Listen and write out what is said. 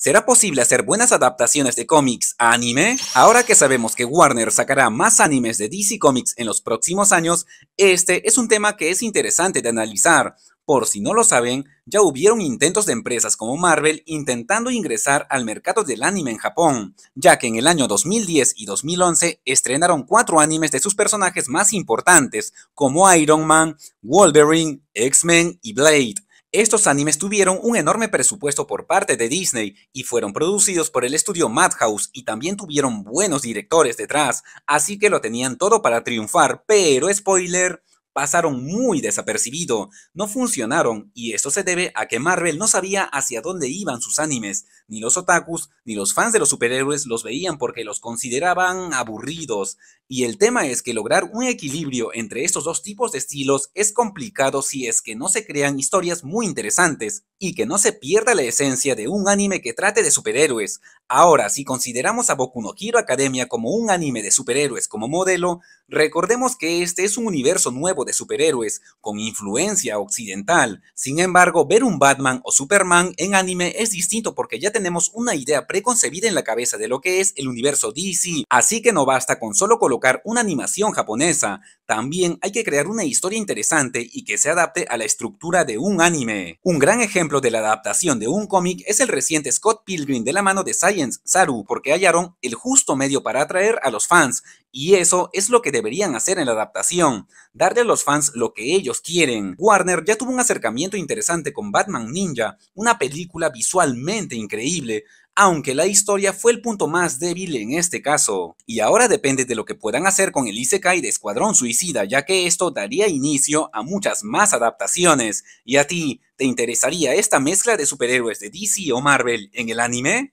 ¿Será posible hacer buenas adaptaciones de cómics a anime? Ahora que sabemos que Warner sacará más animes de DC Comics en los próximos años, este es un tema que es interesante de analizar. Por si no lo saben, ya hubieron intentos de empresas como Marvel intentando ingresar al mercado del anime en Japón, ya que en el año 2010 y 2011 estrenaron cuatro animes de sus personajes más importantes, como Iron Man, Wolverine, X-Men y Blade estos animes tuvieron un enorme presupuesto por parte de Disney y fueron producidos por el estudio Madhouse y también tuvieron buenos directores detrás, así que lo tenían todo para triunfar, pero spoiler, pasaron muy desapercibido, no funcionaron y esto se debe a que Marvel no sabía hacia dónde iban sus animes, ni los otakus ni los fans de los superhéroes los veían porque los consideraban aburridos. Y el tema es que lograr un equilibrio entre estos dos tipos de estilos es complicado si es que no se crean historias muy interesantes y que no se pierda la esencia de un anime que trate de superhéroes. Ahora, si consideramos a Boku no Hero Academia como un anime de superhéroes como modelo, recordemos que este es un universo nuevo de superhéroes con influencia occidental. Sin embargo, ver un Batman o Superman en anime es distinto porque ya tenemos una idea preconcebida en la cabeza de lo que es el universo DC, así que no basta con solo colocar una animación japonesa, también hay que crear una historia interesante y que se adapte a la estructura de un anime. Un gran ejemplo de la adaptación de un cómic es el reciente Scott Pilgrim de la mano de Science Saru, porque hallaron el justo medio para atraer a los fans, y eso es lo que deberían hacer en la adaptación, darle a los fans lo que ellos quieren. Warner ya tuvo un acercamiento interesante con Batman Ninja, una película visualmente increíble, aunque la historia fue el punto más débil en este caso. Y ahora depende de lo que puedan hacer con el Isekai de Escuadrón Suicida, ya que esto daría inicio a muchas más adaptaciones. ¿Y a ti, te interesaría esta mezcla de superhéroes de DC o Marvel en el anime?